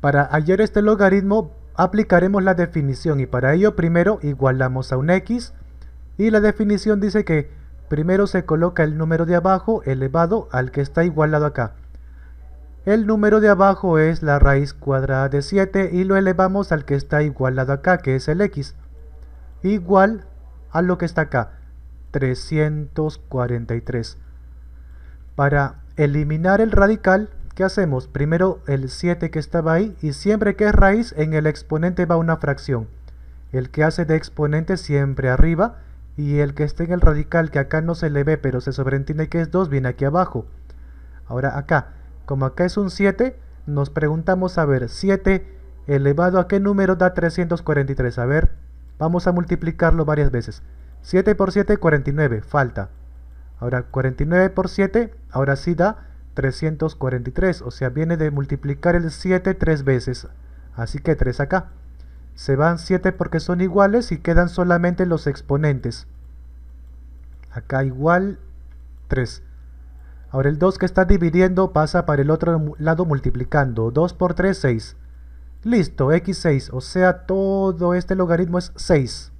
Para hallar este logaritmo aplicaremos la definición y para ello primero igualamos a un x y la definición dice que primero se coloca el número de abajo elevado al que está igualado acá. El número de abajo es la raíz cuadrada de 7 y lo elevamos al que está igualado acá, que es el x, igual a lo que está acá, 343. Para eliminar el radical, ¿Qué hacemos? Primero el 7 que estaba ahí y siempre que es raíz en el exponente va una fracción. El que hace de exponente siempre arriba y el que esté en el radical que acá no se le ve pero se sobreentiende que es 2 viene aquí abajo. Ahora acá, como acá es un 7, nos preguntamos a ver 7 elevado a qué número da 343. A ver, vamos a multiplicarlo varias veces. 7 por 7, 49, falta. Ahora 49 por 7, ahora sí da 343, o sea, viene de multiplicar el 7 tres veces, así que 3 acá. Se van 7 porque son iguales y quedan solamente los exponentes. Acá igual 3. Ahora el 2 que está dividiendo pasa para el otro lado multiplicando. 2 por 3, 6. Listo, x6, o sea, todo este logaritmo es 6.